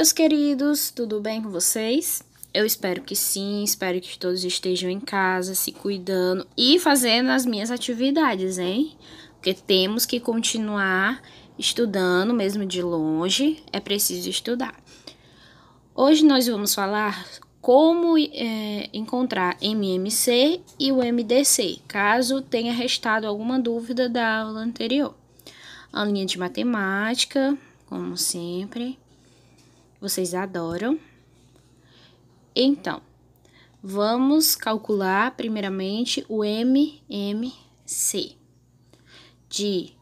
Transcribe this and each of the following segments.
meus queridos, tudo bem com vocês? Eu espero que sim, espero que todos estejam em casa, se cuidando e fazendo as minhas atividades, hein? Porque temos que continuar estudando, mesmo de longe, é preciso estudar. Hoje nós vamos falar como é, encontrar MMC e o MDC, caso tenha restado alguma dúvida da aula anterior. A linha de matemática, como sempre vocês adoram. Então, vamos calcular primeiramente o MMC de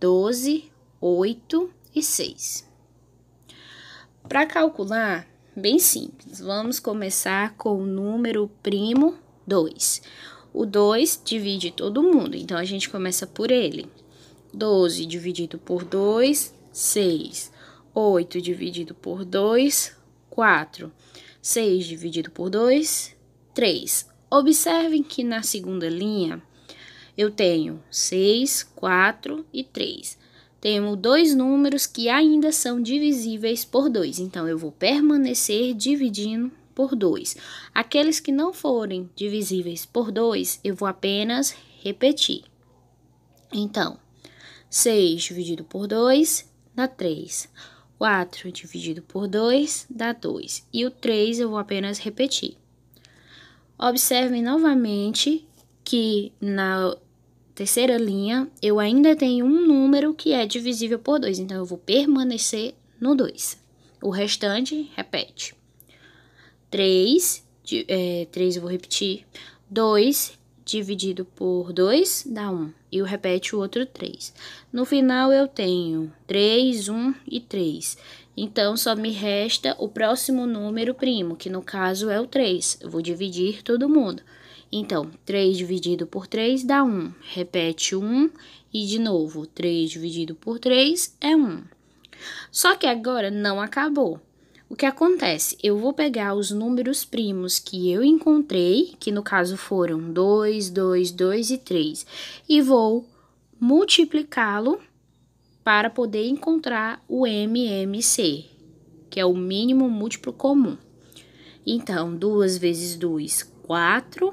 12, 8 e 6. Para calcular, bem simples, vamos começar com o número primo 2. O 2 divide todo mundo, então a gente começa por ele. 12 dividido por 2, 6. 8 dividido por 2, 4. 6 dividido por 2, 3. Observem que na segunda linha eu tenho 6, 4 e 3. Tenho dois números que ainda são divisíveis por 2, então eu vou permanecer dividindo por 2. Aqueles que não forem divisíveis por 2, eu vou apenas repetir. Então, 6 dividido por 2 dá 3. 4 dividido por 2 dá 2. E o 3 eu vou apenas repetir. Observem novamente que na terceira linha eu ainda tenho um número que é divisível por 2, então eu vou permanecer no 2. O restante, repete. 3, é, 3 eu vou repetir. 2 dividido por 2 dá 1, um, e o repete o outro 3. No final, eu tenho 3, 1 um, e 3. Então, só me resta o próximo número primo, que no caso é o 3. Eu vou dividir todo mundo. Então, 3 dividido por 3 dá 1. Repete 1 e, de novo, 3 dividido por 3 é 1. Só que agora não acabou. O que acontece? Eu vou pegar os números primos que eu encontrei, que no caso foram 2, 2, 2 e 3, e vou multiplicá-lo para poder encontrar o MMC, que é o mínimo múltiplo comum. Então, 2 vezes 2, 4.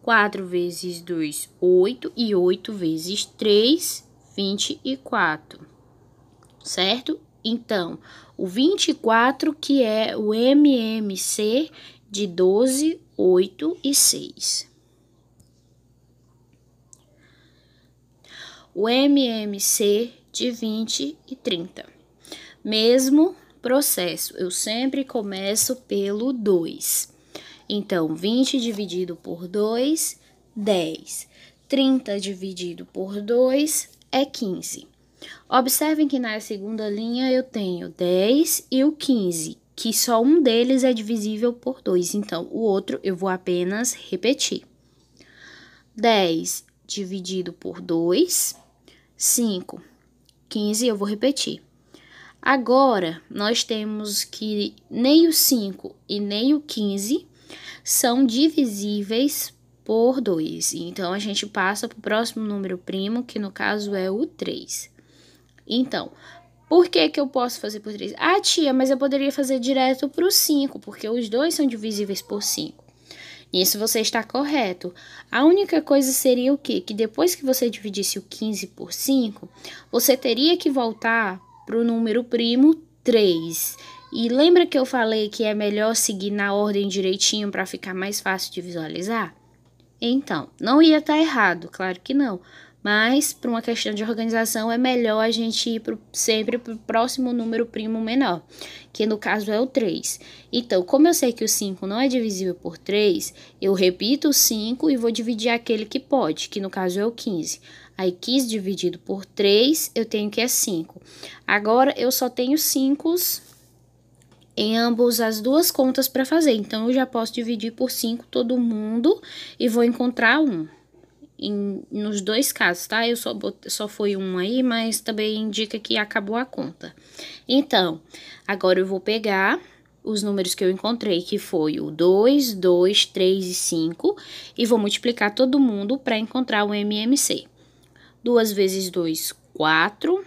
4 vezes 2, 8. E 8 vezes 3, 24. Certo? Então, o 24 que é o MMC de 12, 8 e 6. O MMC de 20 e 30. Mesmo processo, eu sempre começo pelo 2. Então, 20 dividido por 2, 10. 30 dividido por 2 é 15. Observem que na segunda linha eu tenho 10 e o 15, que só um deles é divisível por 2, então o outro eu vou apenas repetir. 10 dividido por 2, 5. 15 eu vou repetir. Agora, nós temos que nem o 5 e nem o 15 são divisíveis por 2. Então, a gente passa para o próximo número primo, que no caso é o 3. Então, por que, que eu posso fazer por 3? Ah, tia, mas eu poderia fazer direto para o 5, porque os dois são divisíveis por 5. Nisso você está correto. A única coisa seria o quê? Que depois que você dividisse o 15 por 5, você teria que voltar para o número primo 3. E lembra que eu falei que é melhor seguir na ordem direitinho para ficar mais fácil de visualizar? Então, não ia estar tá errado, claro que não. Mas, para uma questão de organização, é melhor a gente ir pro, sempre para o próximo número primo menor, que no caso é o 3. Então, como eu sei que o 5 não é divisível por 3, eu repito o 5 e vou dividir aquele que pode, que no caso é o 15. Aí, 15 dividido por 3, eu tenho que é 5. Agora, eu só tenho 5 em ambas as duas contas para fazer. Então, eu já posso dividir por 5 todo mundo e vou encontrar um em, nos dois casos, tá? Eu só, bot... só foi um aí, mas também indica que acabou a conta. Então, agora eu vou pegar os números que eu encontrei, que foi o 2, 2, 3 e 5, e vou multiplicar todo mundo para encontrar o MMC. 2 vezes 2, 4.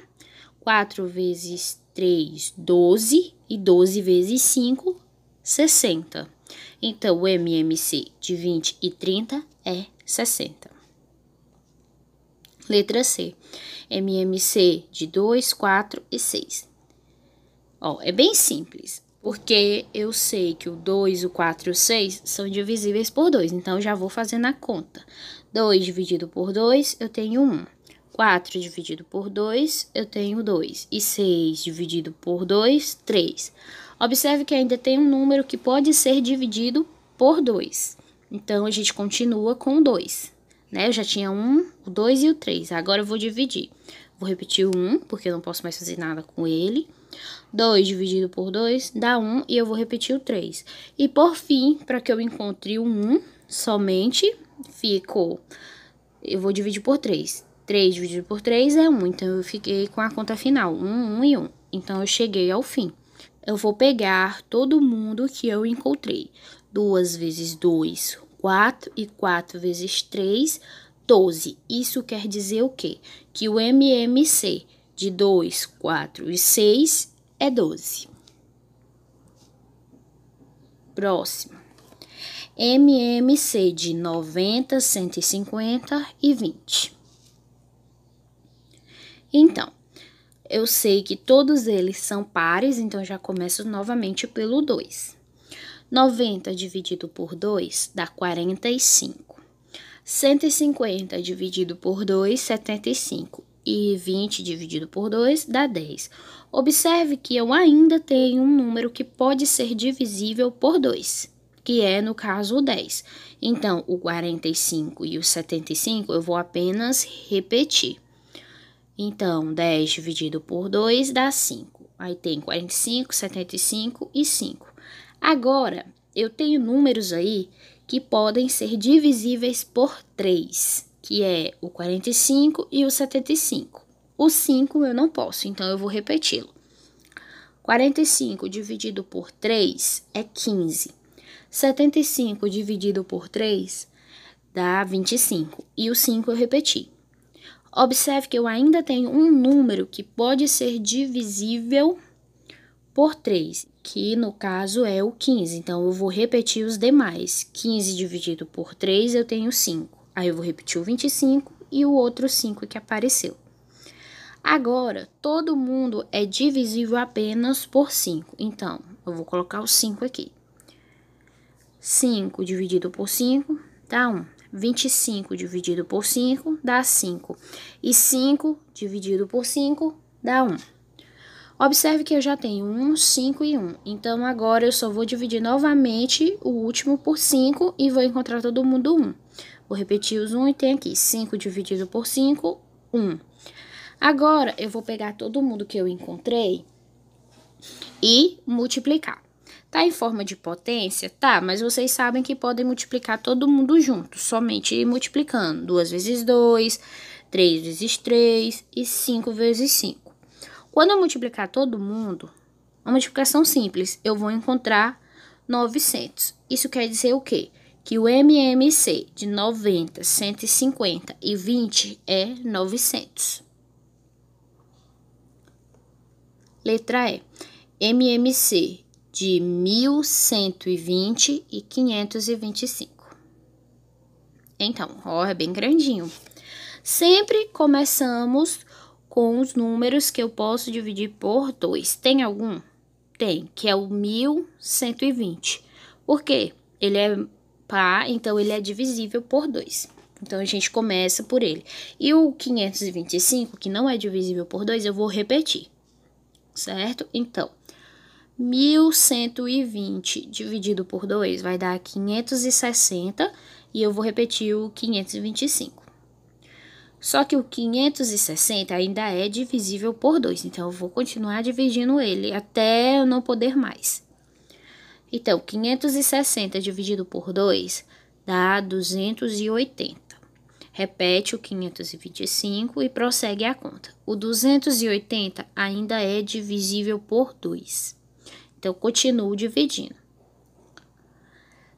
4 vezes 3, 12. E 12 vezes 5, 60. Então, o MMC de 20 e 30 é 60. Letra C, MMC de 2, 4 e 6. Ó, é bem simples, porque eu sei que o 2, o 4 e o 6 são divisíveis por 2, então já vou fazendo a conta. 2 dividido por 2, eu tenho 1. 4 dividido por 2, eu tenho 2. E 6 dividido por 2, 3. Observe que ainda tem um número que pode ser dividido por 2. Então, a gente continua com 2 né? Eu já tinha um, o dois e o três. Agora eu vou dividir. Vou repetir o um, porque eu não posso mais fazer nada com ele. Dois dividido por dois dá um, e eu vou repetir o três. E por fim, para que eu encontre o um, somente, ficou... Eu vou dividir por três. Três dividido por três é um, então eu fiquei com a conta final, um, um e Um. Então, eu cheguei ao fim. Eu vou pegar todo mundo que eu encontrei. 2 vezes 2, 4 e 4 vezes 3, 12. Isso quer dizer o quê? Que o MMC de 2, 4 e 6 é 12. Próximo. MMC de 90, 150 e 20. Então, eu sei que todos eles são pares, então já começo novamente pelo 2. 90 dividido por 2 dá 45. 150 dividido por 2, 75. E 20 dividido por 2 dá 10. Observe que eu ainda tenho um número que pode ser divisível por 2, que é, no caso, o 10. Então, o 45 e o 75 eu vou apenas repetir. Então, 10 dividido por 2 dá 5. Aí tem 45, 75 e 5. Agora, eu tenho números aí que podem ser divisíveis por 3, que é o 45 e o 75. O 5 eu não posso, então eu vou repeti-lo. 45 dividido por 3 é 15. 75 dividido por 3 dá 25. E o 5 eu repeti. Observe que eu ainda tenho um número que pode ser divisível por 3 que no caso é o 15. Então, eu vou repetir os demais. 15 dividido por 3, eu tenho 5. Aí, eu vou repetir o 25 e o outro 5 que apareceu. Agora, todo mundo é divisível apenas por 5. Então, eu vou colocar o 5 aqui. 5 dividido por 5 dá 1. 25 dividido por 5 dá 5. E 5 dividido por 5 dá 1. Observe que eu já tenho 1, 5 e 1. Então, agora eu só vou dividir novamente o último por 5 e vou encontrar todo mundo 1. Vou repetir os 1 e tem aqui 5 dividido por 5, 1. Agora, eu vou pegar todo mundo que eu encontrei e multiplicar. Tá em forma de potência? Tá, mas vocês sabem que podem multiplicar todo mundo junto, somente multiplicando. 2 vezes 2, 3 vezes 3 e 5 vezes 5. Quando eu multiplicar todo mundo, uma multiplicação simples, eu vou encontrar 900. Isso quer dizer o quê? Que o MMC de 90, 150 e 20 é 900. Letra E. MMC de 1120 e 525. Então, ó, é bem grandinho. Sempre começamos com os números que eu posso dividir por 2. Tem algum? Tem, que é o 1120. Por quê? Ele é par, então ele é divisível por 2. Então, a gente começa por ele. E o 525, que não é divisível por 2, eu vou repetir, certo? Então, 1120 dividido por 2 vai dar 560 e eu vou repetir o 525. Só que o 560 ainda é divisível por 2, então eu vou continuar dividindo ele até eu não poder mais. Então, 560 dividido por 2 dá 280. Repete o 525 e prossegue a conta. O 280 ainda é divisível por 2. Então, continuo dividindo.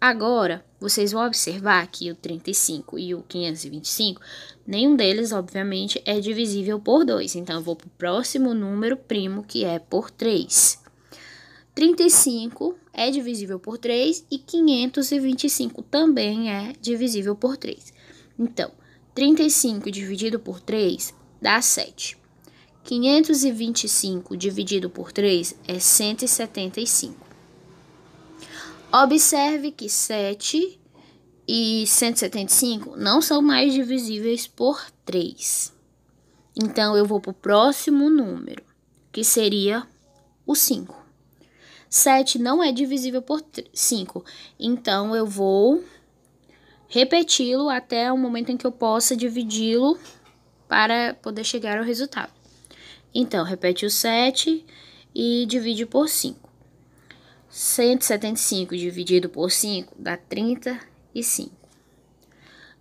Agora, vocês vão observar que o 35 e o 525, nenhum deles, obviamente, é divisível por 2. Então, eu vou para o próximo número primo, que é por 3. 35 é divisível por 3 e 525 também é divisível por 3. Então, 35 dividido por 3 dá 7. 525 dividido por 3 é 175. Observe que 7 e 175 não são mais divisíveis por 3. Então, eu vou para o próximo número, que seria o 5. 7 não é divisível por 5, então eu vou repeti-lo até o momento em que eu possa dividi-lo para poder chegar ao resultado. Então, repete o 7 e divide por 5. 175 dividido por 5 dá 35.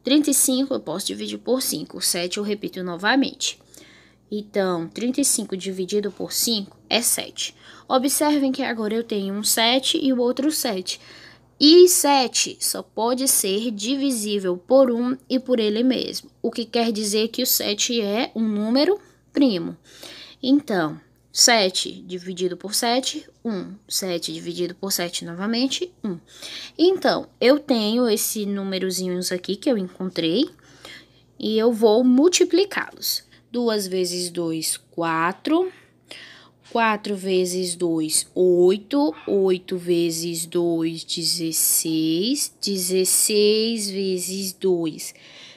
35 eu posso dividir por 5, 7 eu repito novamente. Então, 35 dividido por 5 é 7. Observem que agora eu tenho um 7 e o outro 7. E 7 só pode ser divisível por 1 e por ele mesmo, o que quer dizer que o 7 é um número primo. Então, 7 dividido por 7, 1. 7 dividido por 7 novamente, 1. Então, eu tenho esse númerozinhos aqui que eu encontrei e eu vou multiplicá-los. 2 vezes 2, 4. 4 vezes 2, 8. 8 vezes 2, 16. 16 vezes 2, 16.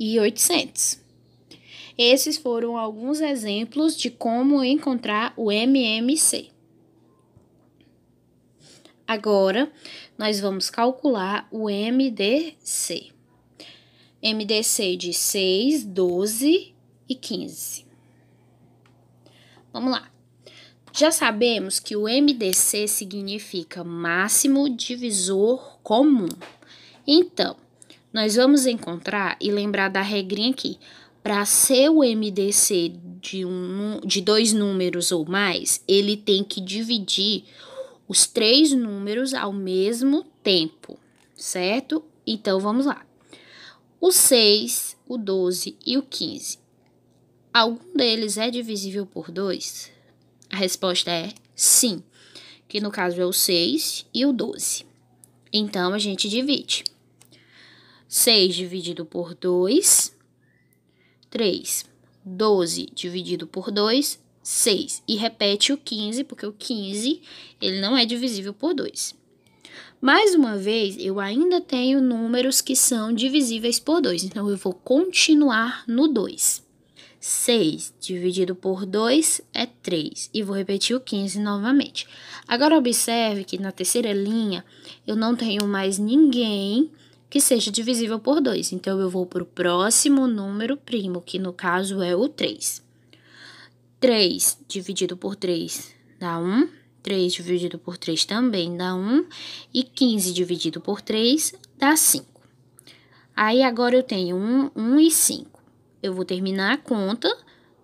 e 800. Esses foram alguns exemplos de como encontrar o MMC. Agora, nós vamos calcular o MDC. MDC de 6, 12 e 15. Vamos lá. Já sabemos que o MDC significa máximo divisor comum. Então, nós vamos encontrar e lembrar da regrinha aqui. Para ser o MDC de, um, de dois números ou mais, ele tem que dividir os três números ao mesmo tempo, certo? Então vamos lá. O 6, o 12 e o 15. Algum deles é divisível por 2? A resposta é sim, que no caso é o 6 e o 12. Então a gente divide. 6 dividido por 2, 3. 12 dividido por 2, 6. E repete o 15, porque o 15 ele não é divisível por 2. Mais uma vez, eu ainda tenho números que são divisíveis por 2, então eu vou continuar no 2. 6 dividido por 2 é 3, e vou repetir o 15 novamente. Agora, observe que na terceira linha eu não tenho mais ninguém que seja divisível por 2. Então, eu vou para o próximo número primo, que no caso é o 3. 3 dividido por 3 dá 1. 3 dividido por 3 também dá 1. E 15 dividido por 3 dá 5. Aí, agora eu tenho 1, 1 e 5. Eu vou terminar a conta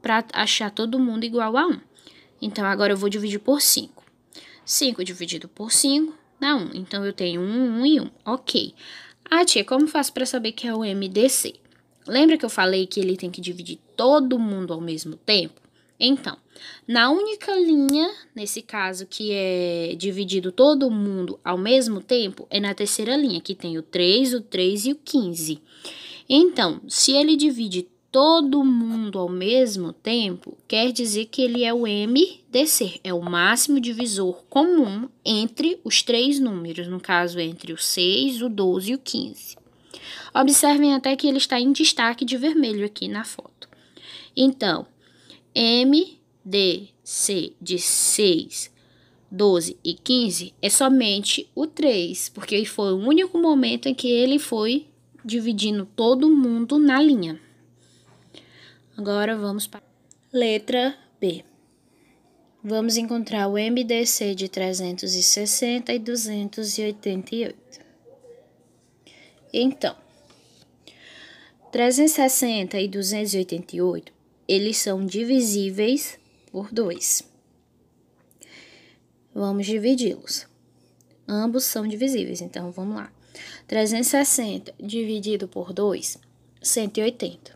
para achar todo mundo igual a 1. Então, agora eu vou dividir por 5. 5 dividido por 5 dá 1. Então, eu tenho 1, 1 e 1. Ok. Ok. Ah, tia, como faço para saber que é o MDC? Lembra que eu falei que ele tem que dividir todo mundo ao mesmo tempo? Então, na única linha, nesse caso, que é dividido todo mundo ao mesmo tempo, é na terceira linha, que tem o 3, o 3 e o 15. Então, se ele divide todo mundo ao mesmo tempo quer dizer que ele é o MDC, é o máximo divisor comum entre os três números, no caso entre o 6, o 12 e o 15. Observem até que ele está em destaque de vermelho aqui na foto. Então, MDC de 6 12 e 15 é somente o 3, porque foi o único momento em que ele foi dividindo todo mundo na linha. Agora vamos para letra B. Vamos encontrar o MDC de 360 e 288. Então, 360 e 288, eles são divisíveis por 2. Vamos dividi-los. Ambos são divisíveis, então vamos lá. 360 dividido por 2, 180.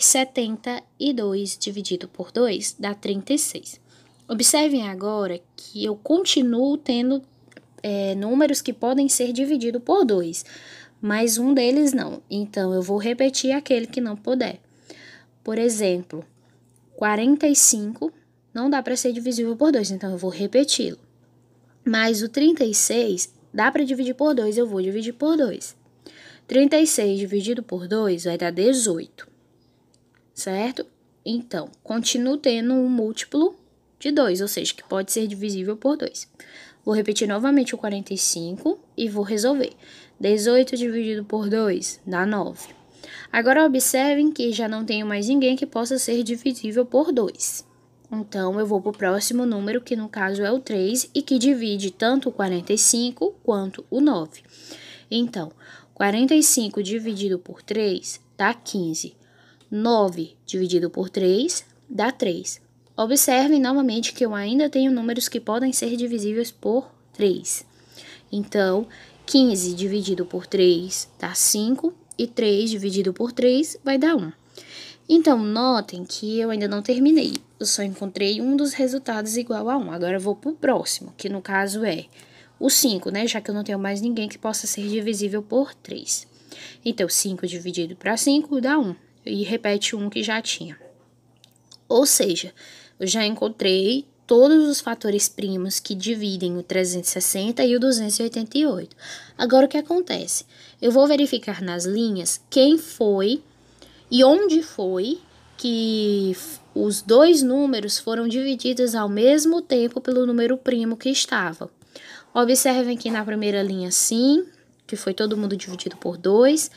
E 72 dividido por 2 dá 36. Observem agora que eu continuo tendo é, números que podem ser divididos por 2, mas um deles não. Então, eu vou repetir aquele que não puder. Por exemplo, 45 não dá para ser divisível por 2, então eu vou repeti-lo. Mas o 36 dá para dividir por 2, eu vou dividir por 2. 36 dividido por 2 vai dar 18 certo? Então, continuo tendo um múltiplo de 2, ou seja, que pode ser divisível por 2. Vou repetir novamente o 45 e vou resolver. 18 dividido por 2 dá 9. Agora, observem que já não tenho mais ninguém que possa ser divisível por 2. Então, eu vou para o próximo número, que no caso é o 3, e que divide tanto o 45 quanto o 9. Então, 45 dividido por 3 dá 15. 9 dividido por 3 dá 3. Observem novamente que eu ainda tenho números que podem ser divisíveis por 3. Então, 15 dividido por 3 dá 5 e 3 dividido por 3 vai dar 1. Então, notem que eu ainda não terminei. Eu só encontrei um dos resultados igual a 1. Agora, eu vou para o próximo, que no caso é o 5, né? Já que eu não tenho mais ninguém que possa ser divisível por 3. Então, 5 dividido para 5 dá 1 e repete um que já tinha. Ou seja, eu já encontrei todos os fatores primos que dividem o 360 e o 288. Agora o que acontece? Eu vou verificar nas linhas quem foi e onde foi que os dois números foram divididos ao mesmo tempo pelo número primo que estava. Observem que na primeira linha sim, que foi todo mundo dividido por 2,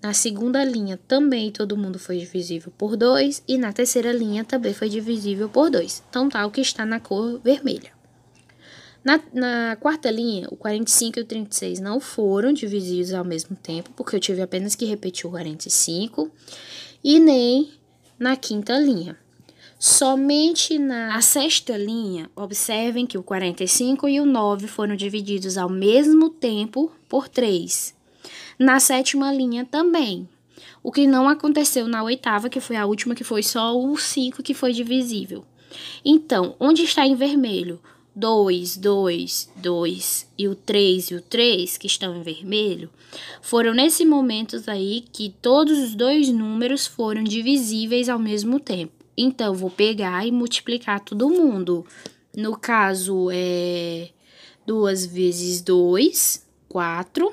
na segunda linha também todo mundo foi divisível por 2 e na terceira linha também foi divisível por 2. Então tá o que está na cor vermelha. Na, na, quarta linha, o 45 e o 36 não foram divisíveis ao mesmo tempo, porque eu tive apenas que repetir o 45, e nem na quinta linha. Somente na sexta linha, observem que o 45 e o 9 foram divididos ao mesmo tempo por 3 na sétima linha também. O que não aconteceu na oitava, que foi a última, que foi só o 5 que foi divisível. Então, onde está em vermelho? 2, 2, 2 e o 3 e o 3, que estão em vermelho, foram nesses momentos aí que todos os dois números foram divisíveis ao mesmo tempo. Então, vou pegar e multiplicar todo mundo. No caso, é 2 vezes 2, 4.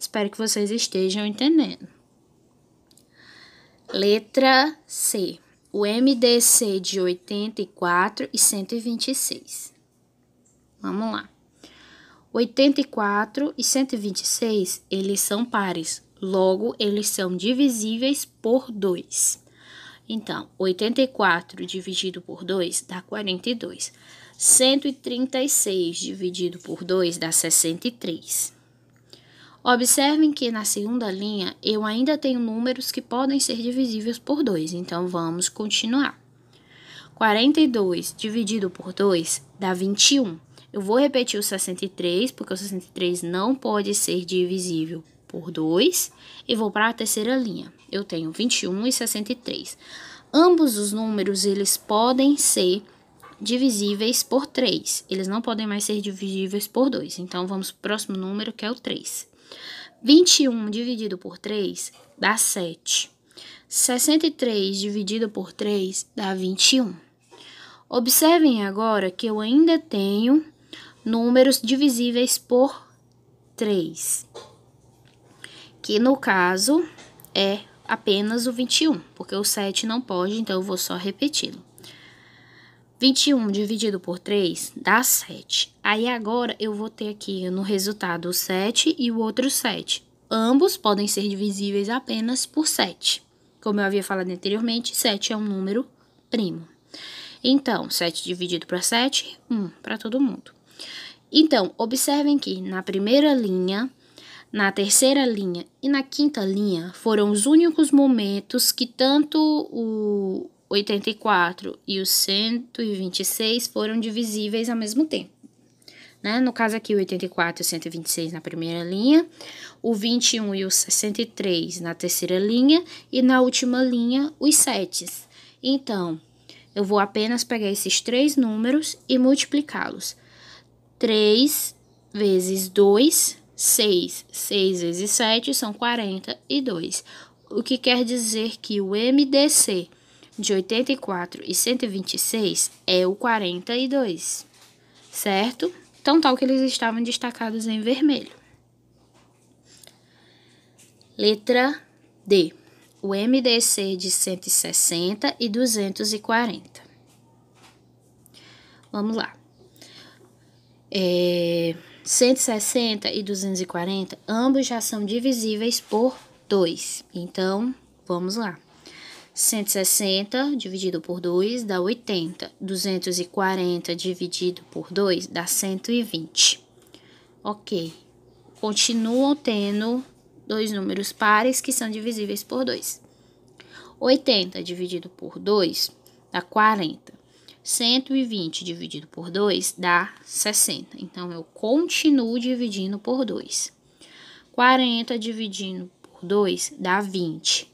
Espero que vocês estejam entendendo. Letra C. O MDC de 84 e 126. Vamos lá. 84 e 126, eles são pares. Logo, eles são divisíveis por 2. Então, 84 dividido por 2 dá 42. 136 dividido por 2 dá 63. Observem que na segunda linha eu ainda tenho números que podem ser divisíveis por 2, então vamos continuar. 42 dividido por 2 dá 21. Eu vou repetir o 63, porque o 63 não pode ser divisível por 2, e vou para a terceira linha. Eu tenho 21 e 63. Ambos os números eles podem ser divisíveis por 3. Eles não podem mais ser divisíveis por 2. Então vamos para o próximo número, que é o 3. 21 dividido por 3 dá 7. 63 dividido por 3 dá 21. Observem agora que eu ainda tenho números divisíveis por 3, que no caso é apenas o 21, porque o 7 não pode, então eu vou só repeti-lo. 21 dividido por 3 dá 7. Aí agora eu vou ter aqui no resultado o 7 e o outro 7. Ambos podem ser divisíveis apenas por 7. Como eu havia falado anteriormente, 7 é um número primo. Então, 7 dividido por 7, 1 para todo mundo. Então, observem que na primeira linha, na terceira linha e na quinta linha foram os únicos momentos que tanto o, 84 e o 126 foram divisíveis ao mesmo tempo. Né? No caso aqui, o 84 e o 126 na primeira linha, o 21 e o 63 na terceira linha e na última linha, os 7. Então, eu vou apenas pegar esses três números e multiplicá-los. 3 vezes 2, 6. 6 vezes 7 são 42. O que quer dizer que o MDC de 84 e 126 é o 42, certo? Então, tal que eles estavam destacados em vermelho. Letra D. O MDC de 160 e 240. Vamos lá. É, 160 e 240, ambos já são divisíveis por 2. Então, vamos lá. 160 dividido por 2 dá 80. 240 dividido por 2 dá 120. Ok. Continuam tendo dois números pares que são divisíveis por 2. 80 dividido por 2 dá 40. 120 dividido por 2 dá 60. Então, eu continuo dividindo por 2. 40 dividindo por 2 dá 20.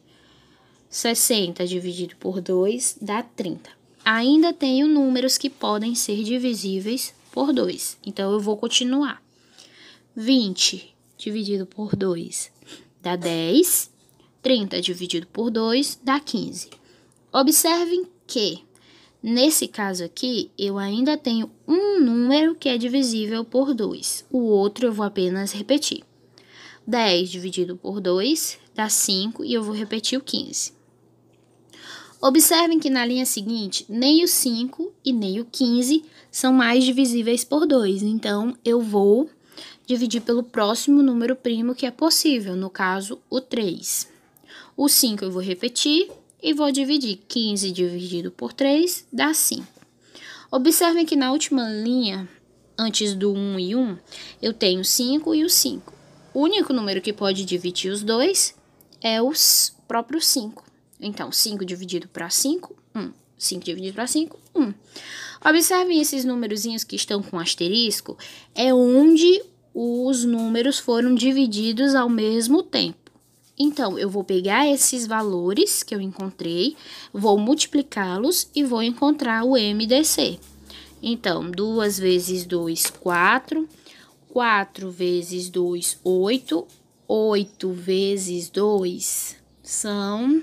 60 dividido por 2 dá 30. Ainda tenho números que podem ser divisíveis por 2, então eu vou continuar. 20 dividido por 2 dá 10, 30 dividido por 2 dá 15. Observem que, nesse caso aqui, eu ainda tenho um número que é divisível por 2, o outro eu vou apenas repetir. 10 dividido por 2 dá 5 e eu vou repetir o 15. Observem que na linha seguinte, nem o 5 e nem o 15 são mais divisíveis por 2. Então, eu vou dividir pelo próximo número primo que é possível, no caso, o 3. O 5 eu vou repetir e vou dividir. 15 dividido por 3 dá 5. Observem que na última linha, antes do 1 e 1, eu tenho 5 e o 5. O único número que pode dividir os dois é o próprio 5. Então, 5 dividido para 5, 1. 5 dividido para 5, 1. Observem esses númerozinhos que estão com asterisco, é onde os números foram divididos ao mesmo tempo. Então, eu vou pegar esses valores que eu encontrei, vou multiplicá-los e vou encontrar o MDC. Então, 2 vezes 2, 4. 4 vezes 2, 8. 8 vezes 2 são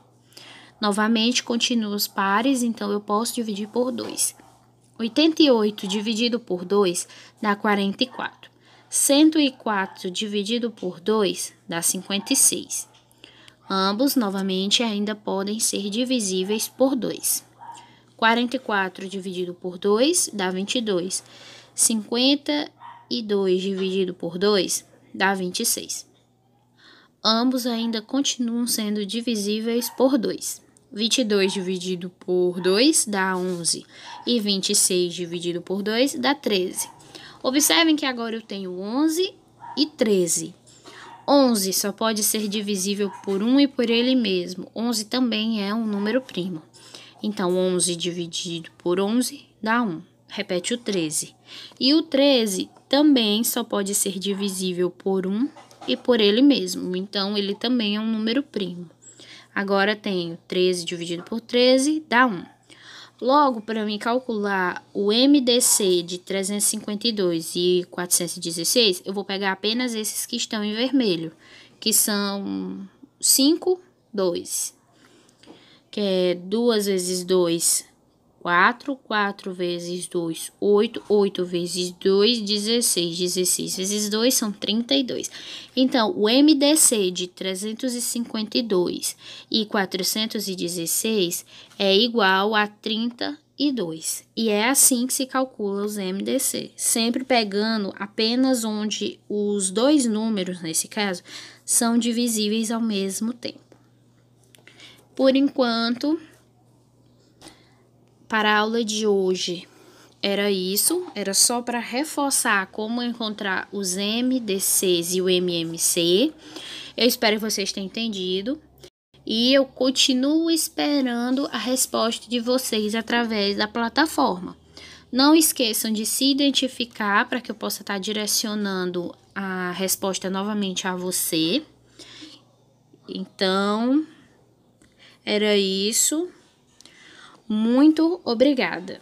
Novamente, continuo os pares, então eu posso dividir por 2. 88 dividido por 2 dá 44. 104 dividido por 2 dá 56. Ambos, novamente, ainda podem ser divisíveis por 2. 44 dividido por 2 dá 22. 52 dividido por 2 dá 26. Ambos ainda continuam sendo divisíveis por 2. 22 dividido por 2 dá 11 e 26 dividido por 2 dá 13. Observem que agora eu tenho 11 e 13. 11 só pode ser divisível por 1 e por ele mesmo. 11 também é um número primo. Então, 11 dividido por 11 dá 1. Repete o 13. E o 13 também só pode ser divisível por 1 e por ele mesmo. Então, ele também é um número primo. Agora tenho 13 dividido por 13, dá 1. Logo, para mim calcular o MDC de 352 e 416, eu vou pegar apenas esses que estão em vermelho, que são 5, 2, que é 2 vezes 2, 4, 4 vezes 2, 8, 8 vezes 2, 16, 16 vezes 2 são 32. Então, o MDC de 352 e 416 é igual a 32. E é assim que se calcula os MDC, sempre pegando apenas onde os dois números, nesse caso, são divisíveis ao mesmo tempo. Por enquanto, para a aula de hoje era isso, era só para reforçar como encontrar os MDCs e o MMC. Eu espero que vocês tenham entendido. E eu continuo esperando a resposta de vocês através da plataforma. Não esqueçam de se identificar para que eu possa estar direcionando a resposta novamente a você. Então, era isso. Muito obrigada!